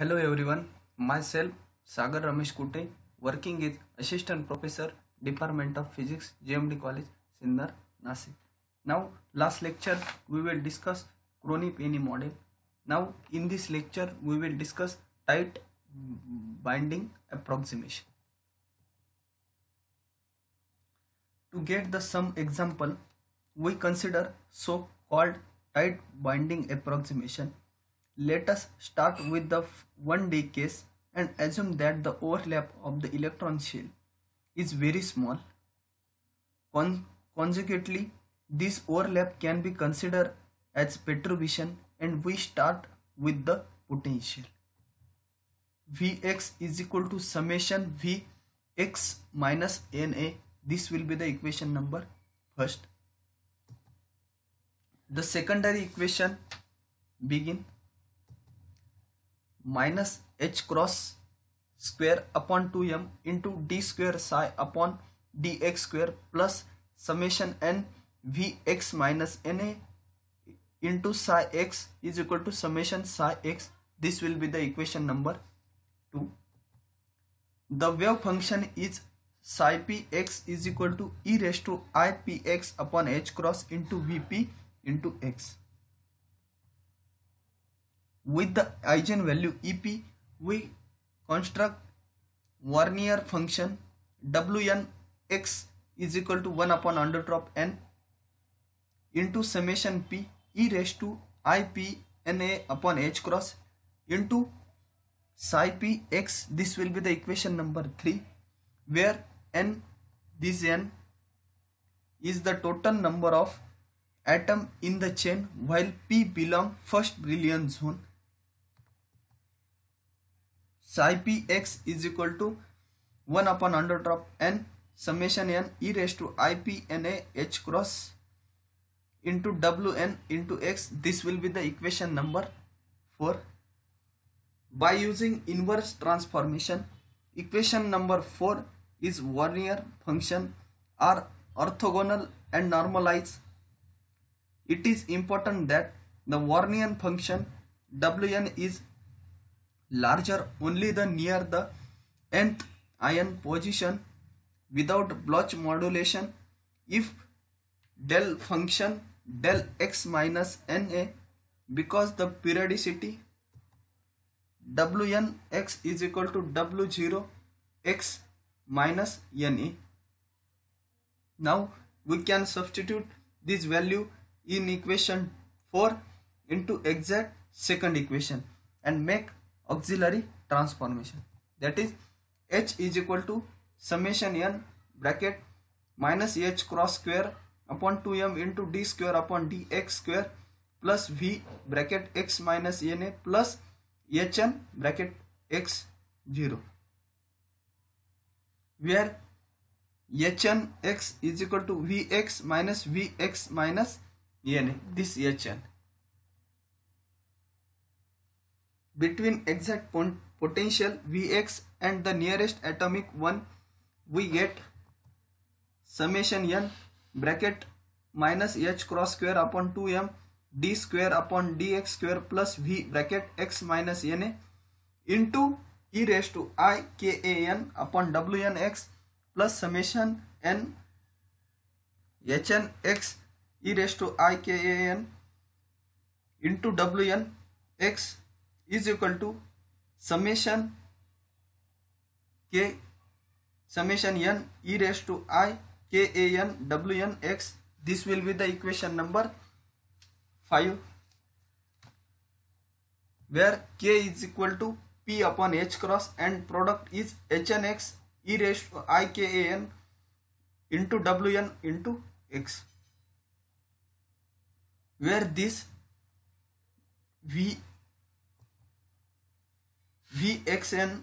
Hello everyone, myself Sagar Ramesh Kute, working as Assistant Professor, Department of Physics, JMD College, Sindar, Nasik. Now, last lecture we will discuss Crony-Penny model. Now, in this lecture we will discuss tight binding approximation. To get the some example, we consider so-called tight binding approximation let us start with the one day case and assume that the overlap of the electron shell is very small. Con consequently, this overlap can be considered as perturbation and we start with the potential. Vx is equal to summation Vx minus Na. This will be the equation number first. The secondary equation begin minus h cross square upon 2m into d square psi upon dx square plus summation n vx minus na into psi x is equal to summation psi x. This will be the equation number 2. The wave function is psi p x is equal to e raised to i p x upon h cross into v p into x. With the eigenvalue Ep, we construct Warnier function Wn x is equal to 1 upon under drop n into summation p e raised to i p n a upon h cross into psi p x this will be the equation number 3 where n this n is the total number of atom in the chain while p belong first brilliant zone psi p x is equal to 1 upon under drop n summation n e raised to i p n a h cross into w n into x. This will be the equation number 4. By using inverse transformation, equation number 4 is Warnier function are orthogonal and normalized. It is important that the Warnier function Wn is larger only the near the nth ion position without blotch modulation if del function del x minus na because the periodicity wn x is equal to w0 x minus na. Now we can substitute this value in equation 4 into exact second equation and make auxiliary transformation that is h is equal to summation n bracket minus h cross square upon 2m into d square upon dx square plus v bracket x minus na plus hn bracket x 0 where hn x is equal to vx minus vx minus na this hn between exact potential Vx and the nearest atomic one we get summation n bracket minus h cross square upon 2m d square upon dx square plus v bracket x minus na into e raised to i k a n upon w n x plus summation n h n x e raised to i k a n into w n x is equal to summation k summation n e raised to i k a n w n x this will be the equation number 5 where k is equal to p upon h cross and product is h n x e raised to i k a n into w n into x where this v Vxn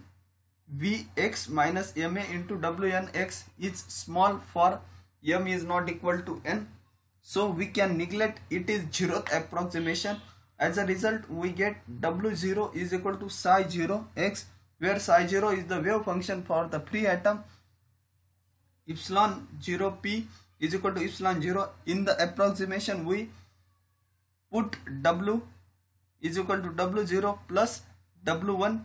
Vx minus Ma into Wnx is small for M is not equal to N. So we can neglect it is zeroth approximation. As a result we get W0 is equal to psi 0 x where psi 0 is the wave function for the free atom epsilon 0 p is equal to epsilon 0 in the approximation we put w is equal to w0 plus w1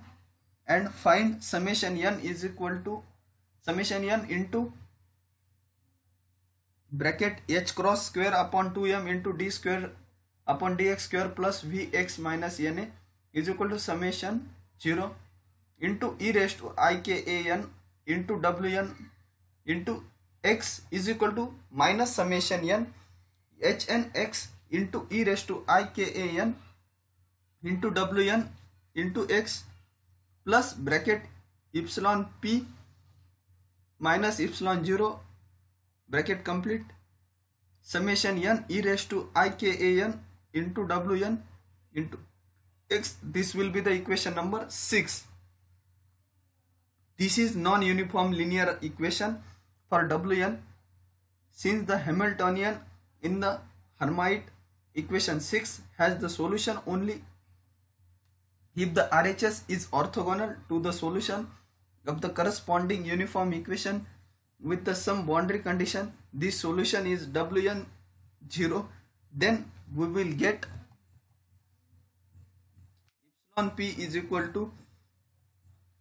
and find summation n is equal to summation n into bracket h cross square upon 2m into d square upon dx square plus vx minus na is equal to summation 0 into e raised to i k a n into wn into x is equal to minus summation n h n x into e raised to i k a n into wn into x plus bracket epsilon P minus epsilon zero bracket complete summation N E raise to आई के N into W N into x this will be the equation number six this is non uniform linear equation for W N since the Hamiltonian in the हरमाइट equation six has the solution only if the RHS is orthogonal to the solution of the corresponding uniform equation with the some boundary condition this solution is Wn0 then we will get epsilon p is equal to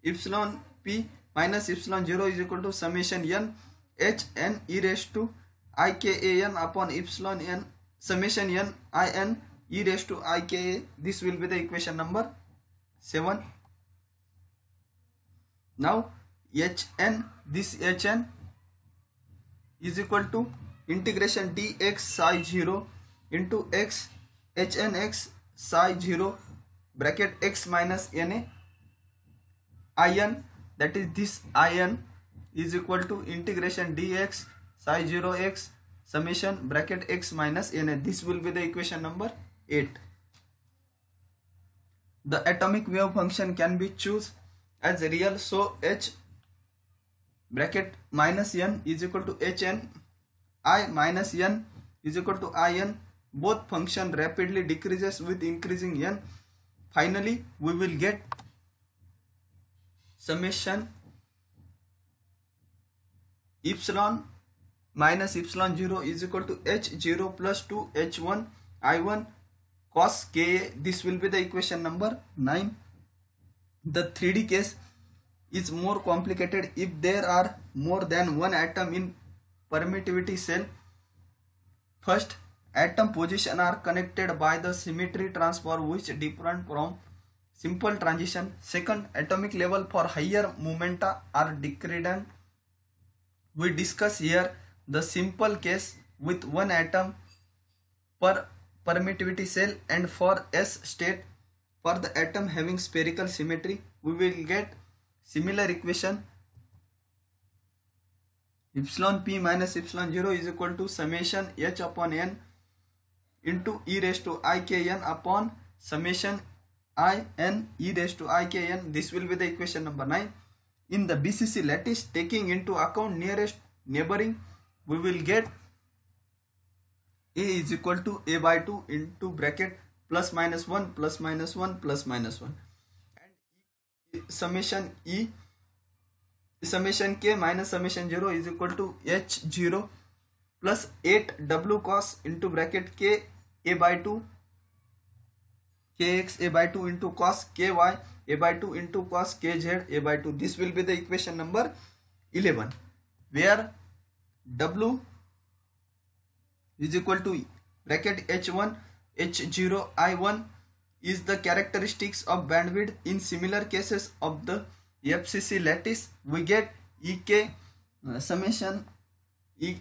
epsilon p minus epsilon 0 is equal to summation n h n e raised to i k a n upon epsilon n summation n i n e raised to i k a this will be the equation number 7 now hn this hn is equal to integration dx psi 0 into x hn x psi 0 bracket x minus na in that is this in is equal to integration dx psi 0 x summation bracket x minus na this will be the equation number 8 the atomic wave function can be choose as real so h bracket minus n is equal to hn i minus n is equal to in both function rapidly decreases with increasing n finally we will get summation epsilon minus epsilon 0 is equal to h0 plus 2 h1 i1 cos k this will be the equation number 9 the 3d case is more complicated if there are more than one atom in permittivity cell first atom position are connected by the symmetry transfer which different from simple transition second atomic level for higher momenta are decadent we discuss here the simple case with one atom per permittivity cell and for S state for the atom having spherical symmetry we will get similar equation epsilon p minus epsilon 0 is equal to summation h upon n into e raised to i k n upon summation i n e raised to i k n this will be the equation number 9 in the bcc lattice taking into account nearest neighboring we will get a is equal to a by two into bracket plus minus one plus minus one plus minus one and summation e summation k minus summation zero is equal to h zero plus eight डब्ल्यू cos into bracket k a by two k x a by two into cos k y a by two into cos k z a by two this will be the equation number eleven where डब्ल्यू is equal to bracket h1 h0 i1 is the characteristics of bandwidth in similar cases of the fcc lattice we get ek uh, summation e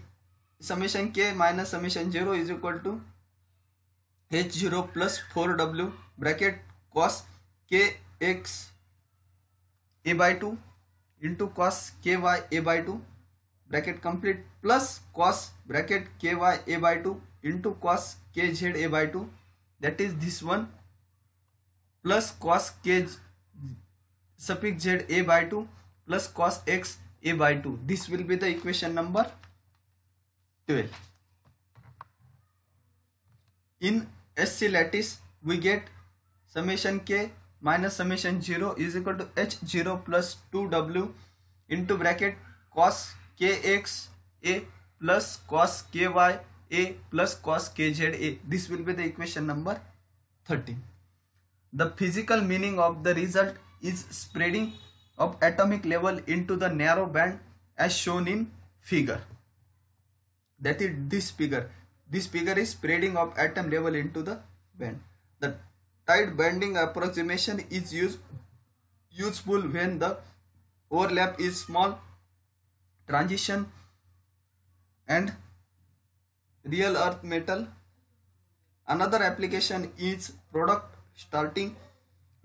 summation k minus summation 0 is equal to h0 plus 4w bracket cos kx a by 2 into cos ky a by 2 bracket complete plus cos bracket k y a by two into cos k z a by two that is this one plus cos k सपिक z a by two plus cos x a by two this will be the equation number twelve in S C lattice we get summation k minus summation zero is equal to h zero plus two डब्ल्यू into bracket cos Kx a plus cos ky a plus cos kz a. This will be the equation number 13. the physical meaning of the result is spreading of atomic level into the narrow band as shown in figure that is this figure this figure is spreading of atom level into the band the tight bending approximation is useful when the overlap is small transition and real earth metal another application is product starting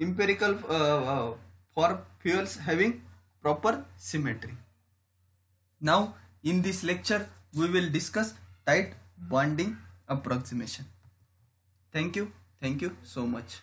empirical uh, uh, for fuels having proper symmetry now in this lecture we will discuss tight bonding approximation thank you thank you so much